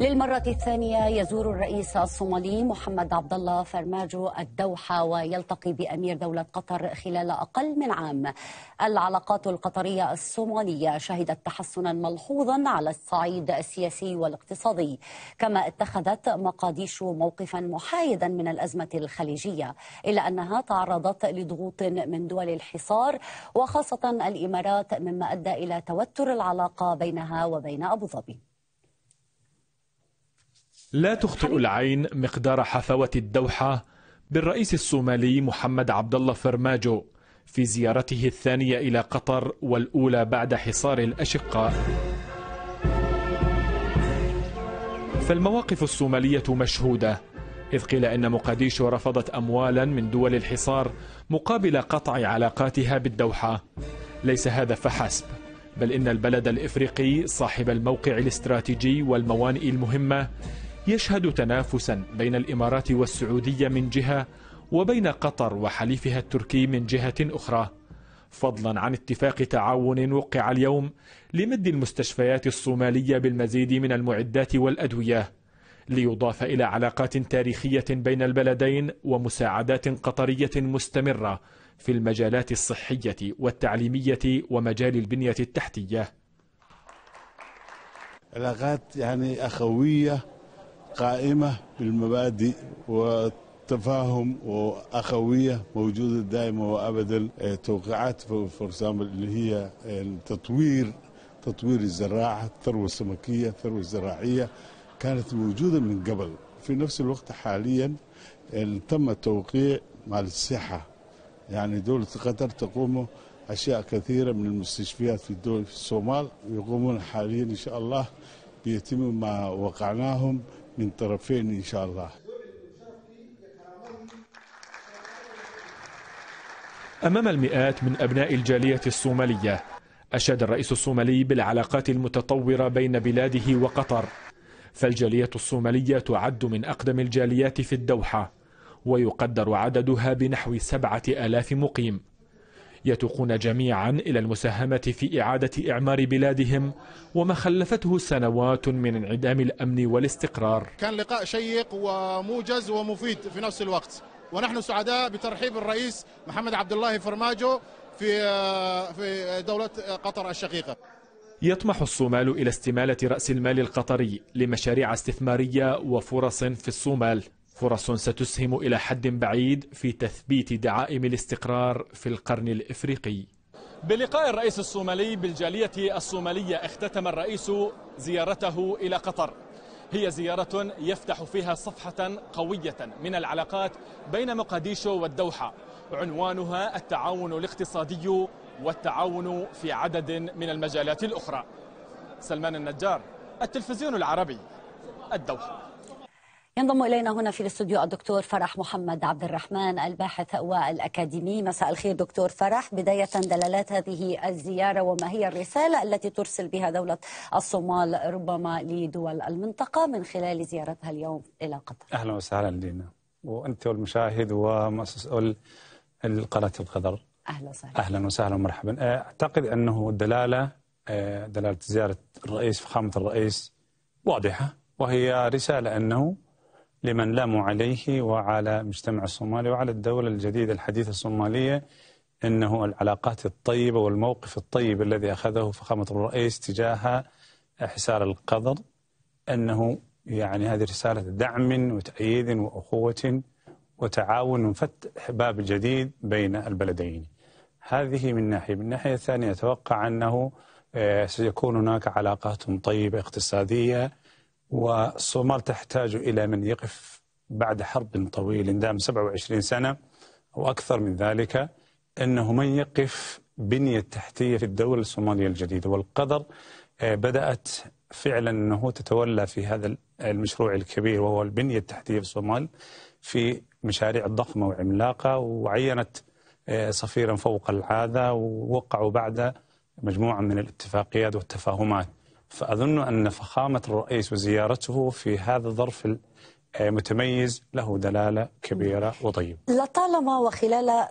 للمرة الثانية يزور الرئيس الصومالي محمد عبد الله فرماجو الدوحة ويلتقي بأمير دولة قطر خلال أقل من عام. العلاقات القطرية الصومالية شهدت تحسنا ملحوظا على الصعيد السياسي والاقتصادي، كما اتخذت مقاديشو موقفا محايدا من الأزمة الخليجية، إلا أنها تعرضت لضغوط من دول الحصار وخاصة الإمارات مما أدى إلى توتر العلاقة بينها وبين أبو ظبي. لا تخطئ العين مقدار حفاوة الدوحة بالرئيس الصومالي محمد عبد الله فرماجو في زيارته الثانية إلى قطر والأولى بعد حصار الأشقاء فالمواقف الصومالية مشهودة إذ قيل إن مقاديشو رفضت أموالا من دول الحصار مقابل قطع علاقاتها بالدوحة ليس هذا فحسب بل إن البلد الإفريقي صاحب الموقع الاستراتيجي والموانئ المهمة يشهد تنافسا بين الإمارات والسعودية من جهة وبين قطر وحليفها التركي من جهة أخرى فضلا عن اتفاق تعاون وقع اليوم لمد المستشفيات الصومالية بالمزيد من المعدات والأدوية ليضاف إلى علاقات تاريخية بين البلدين ومساعدات قطرية مستمرة في المجالات الصحية والتعليمية ومجال البنية التحتية علاقات يعني أخوية قائمة بالمبادئ والتفاهم وأخوية موجودة دائما وأبدا آه، توقيعات فور اللي هي آه، تطوير تطوير الزراعة الثروة السمكية الثروة الزراعية كانت موجودة من قبل في نفس الوقت حاليا تم توقيع مع الصحة يعني دولة قطر تقوم أشياء كثيرة من المستشفيات في الدول في الصومال يقومون حاليا إن شاء الله بيتم ما وقعناهم من طرفين إن شاء الله أمام المئات من أبناء الجالية الصومالية أشاد الرئيس الصومالي بالعلاقات المتطورة بين بلاده وقطر فالجالية الصومالية تعد من أقدم الجاليات في الدوحة ويقدر عددها بنحو سبعة آلاف مقيم يتوقون جميعا إلى المساهمة في إعادة إعمار بلادهم وما خلفته سنوات من انعدام الأمن والاستقرار كان لقاء شيق وموجز ومفيد في نفس الوقت ونحن سعداء بترحيب الرئيس محمد عبد الله فرماجو في في دولة قطر الشقيقة يطمح الصومال إلى استمالة رأس المال القطري لمشاريع استثمارية وفرص في الصومال فرص ستسهم إلى حد بعيد في تثبيت دعائم الاستقرار في القرن الإفريقي بلقاء الرئيس الصومالي بالجالية الصومالية اختتم الرئيس زيارته إلى قطر هي زيارة يفتح فيها صفحة قوية من العلاقات بين مقاديشو والدوحة عنوانها التعاون الاقتصادي والتعاون في عدد من المجالات الأخرى سلمان النجار التلفزيون العربي الدوحة ينضم الينا هنا في الاستوديو الدكتور فرح محمد عبد الرحمن الباحث والاكاديمي مساء الخير دكتور فرح بدايه دلالات هذه الزياره وما هي الرساله التي ترسل بها دوله الصومال ربما لدول المنطقه من خلال زيارتها اليوم الى قطر اهلا وسهلا لينا وانت والمشاهد ومسؤول القناه القدر اهلا وسهلا اهلا وسهلا ومرحبا أه، اعتقد انه دلاله أه، دلاله زياره الرئيس فخامه الرئيس واضحه وهي رساله انه لمن لاموا عليه وعلى مجتمع الصومالي وعلى الدولة الجديدة الحديثة الصومالية أنه العلاقات الطيبة والموقف الطيب الذي أخذه فخامة الرئيس تجاه حسار القدر أنه يعني هذه رسالة دعم وتأييد وأخوة وتعاون وفتح باب جديد بين البلدين هذه من ناحية من الناحية الثانية أتوقع أنه آه، سيكون هناك علاقات طيبة اقتصادية والصومال تحتاج إلى من يقف بعد حرب طويل دام 27 سنة أو أكثر من ذلك أنه من يقف بنية تحتية في الدولة الصومالية الجديدة والقدر آه، بدأت فعلا أنه تتولى في هذا المشروع الكبير وهو البنية التحتية في الصومال في مشاريع ضخمة وعملاقة وعينت آه، صفيرا فوق العادة ووقعوا بعد مجموعة من الاتفاقيات والتفاهمات فأظن أن فخامة الرئيس وزيارته في هذا الظرف متميز له دلالة كبيرة وطيبة لطالما وخلال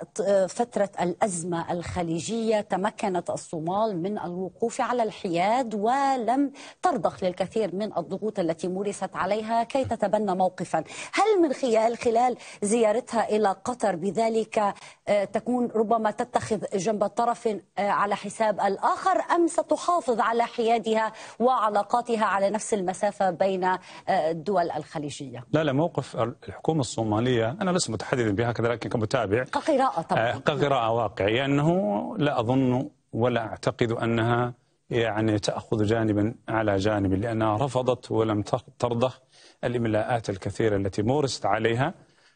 فترة الأزمة الخليجية تمكنت الصومال من الوقوف على الحياد ولم ترضخ للكثير من الضغوط التي مورست عليها كي تتبنى موقفا هل من خلال خلال زيارتها إلى قطر بذلك آه، تكون ربما تتخذ جنب طرف آه، على حساب الآخر أم ستحافظ على حيادها وعلاقاتها على نفس المسافة بين آه، الدول الخليجية لا لا موقف الحكومة الصومالية أنا لست متحدثا بهكذا لكن كمتابع كقراءة طبعا آه، كقراءة واقعية أنه لا أظن ولا أعتقد أنها يعني تأخذ جانبا على جانب لأنها رفضت ولم ترضخ الإملاءات الكثيرة التي مورست عليها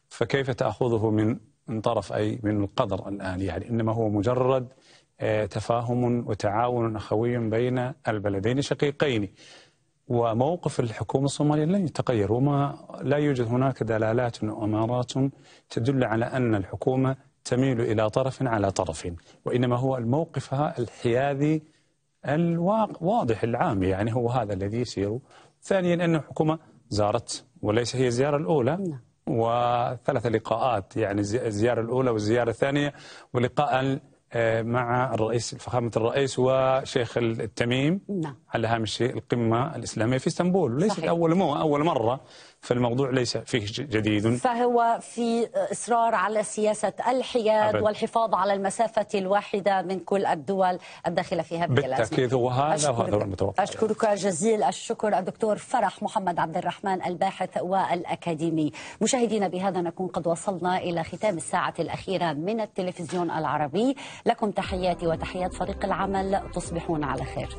فكيف تأخذه من من طرف أي من القدر الآن يعني إنما هو مجرد آه، تفاهم وتعاون أخوي بين البلدين الشقيقين وموقف الحكومة الصومالية لن يتغير وما لا يوجد هناك دلالات وأمارات تدل على أن الحكومة تميل إلى طرف على طرف وإنما هو الموقف الحيادي الواضح العام يعني هو هذا الذي يسير ثانيا أن الحكومة زارت وليس هي الزيارة الأولى نعم. وثلاث لقاءات يعني الزيارة الأولى والزيارة الثانية ولقاء مع الرئيس فخامة الرئيس وشيخ التميم نعم. على هامش القمة الإسلامية في اسطنبول ليست أول مو أول مرة فالموضوع ليس فيه جديد فهو في إصرار على سياسة الحياد أبد. والحفاظ على المسافة الواحدة من كل الدول الداخلة فيها بالتأكيد هو بالتأكيد وهذا وهذا المتوقع أشكرك جزيل الشكر الدكتور فرح محمد عبد الرحمن الباحث والأكاديمي مشاهدينا بهذا نكون قد وصلنا إلى ختام الساعة الأخيرة من التلفزيون العربي لكم تحياتي وتحيات فريق العمل تصبحون على خير